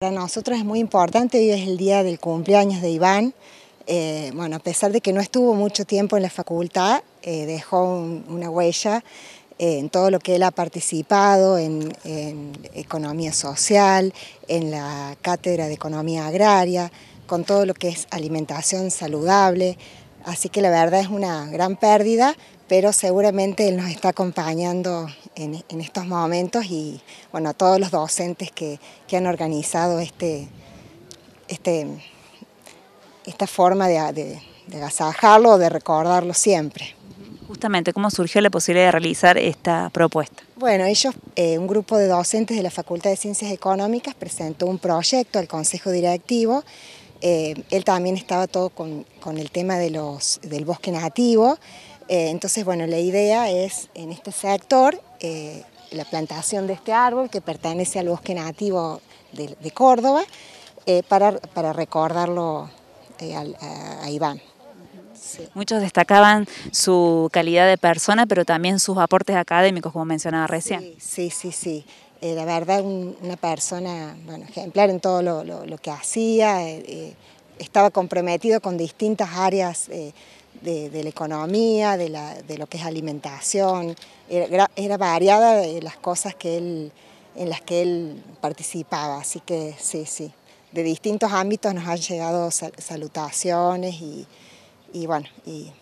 Para nosotros es muy importante, hoy es el día del cumpleaños de Iván. Eh, bueno, a pesar de que no estuvo mucho tiempo en la facultad, eh, dejó una huella eh, en todo lo que él ha participado, en, economía social, en la cátedra de economía agraria, con todo lo que es alimentación saludable. Así que la verdad es una gran pérdida, pero seguramente él nos está acompañando en, estos momentos y bueno, a todos los docentes que, que han organizado este, este, esta forma de, de, de agasajarlo de recordarlo siempre. Justamente, ¿cómo surgió la posibilidad de realizar esta propuesta? Bueno, ellos, eh, un grupo de docentes de la Facultad de Ciencias Económicas presentó un proyecto al Consejo Directivo. Eh, él también estaba todo con, con el tema de los, del bosque nativo eh, entonces, bueno, la idea es en este sector eh, la plantación de este árbol que pertenece al bosque nativo de, Córdoba eh, para, recordarlo a, Iván. Muchos destacaban su calidad de persona, pero también sus aportes académicos, como mencionaba recién. Sí, sí, sí. sí. la verdad, una persona bueno, ejemplar en todo lo, que hacía. estaba comprometido con distintas áreas de, la economía, de, la, de, lo que es alimentación. Era, variada de las cosas que él, en las que él participaba, así que sí, sí. De distintos ámbitos nos han llegado salutaciones y, bueno, y,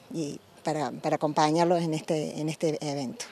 para, para, acompañarlos en este, en este evento.